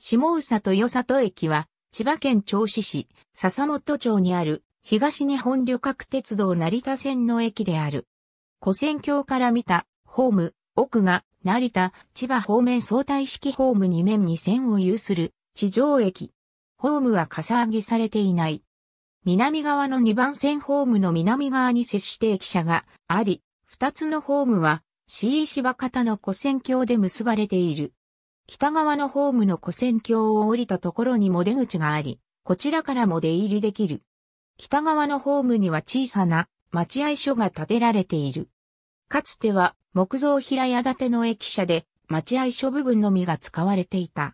下宇佐与里駅は、千葉県銚子市、笹本町にある、東日本旅客鉄道成田線の駅である。古線橋から見た、ホーム、奥が、成田、千葉方面相対式ホーム2面に線を有する、地上駅。ホームはかさ上げされていない。南側の2番線ホームの南側に接して駅舎があり、2つのホームは、C 石場方の古線橋で結ばれている。北側のホームの古線橋を降りたところにも出口があり、こちらからも出入りできる。北側のホームには小さな待合所が建てられている。かつては木造平屋建ての駅舎で待合所部分のみが使われていた。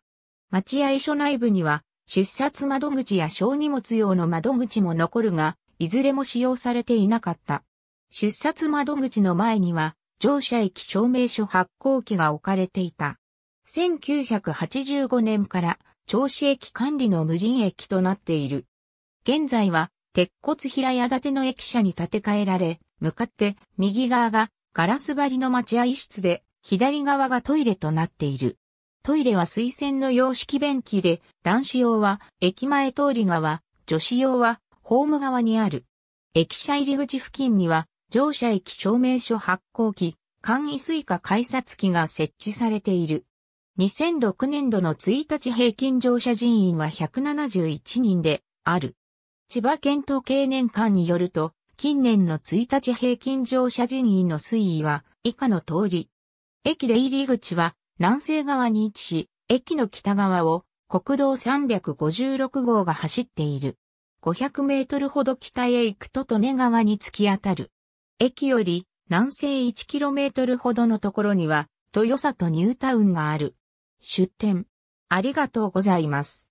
待合所内部には出札窓口や小荷物用の窓口も残るが、いずれも使用されていなかった。出札窓口の前には乗車駅証明書発行機が置かれていた。1985年から銚子駅管理の無人駅となっている。現在は鉄骨平屋建ての駅舎に建て替えられ、向かって右側がガラス張りの待合室で、左側がトイレとなっている。トイレは水洗の洋式便器で、男子用は駅前通り側、女子用はホーム側にある。駅舎入り口付近には、乗車駅証明書発行機、簡易スイカ改札機が設置されている。2006年度の1日平均乗車人員は171人である。千葉県統計年間によると、近年の1日平均乗車人員の推移は以下の通り。駅出入り口は南西側に位置し、駅の北側を国道356号が走っている。500メートルほど北へ行くと利根川に突き当たる。駅より南西1トルほどのところには豊里ニュータウンがある。出展。ありがとうございます。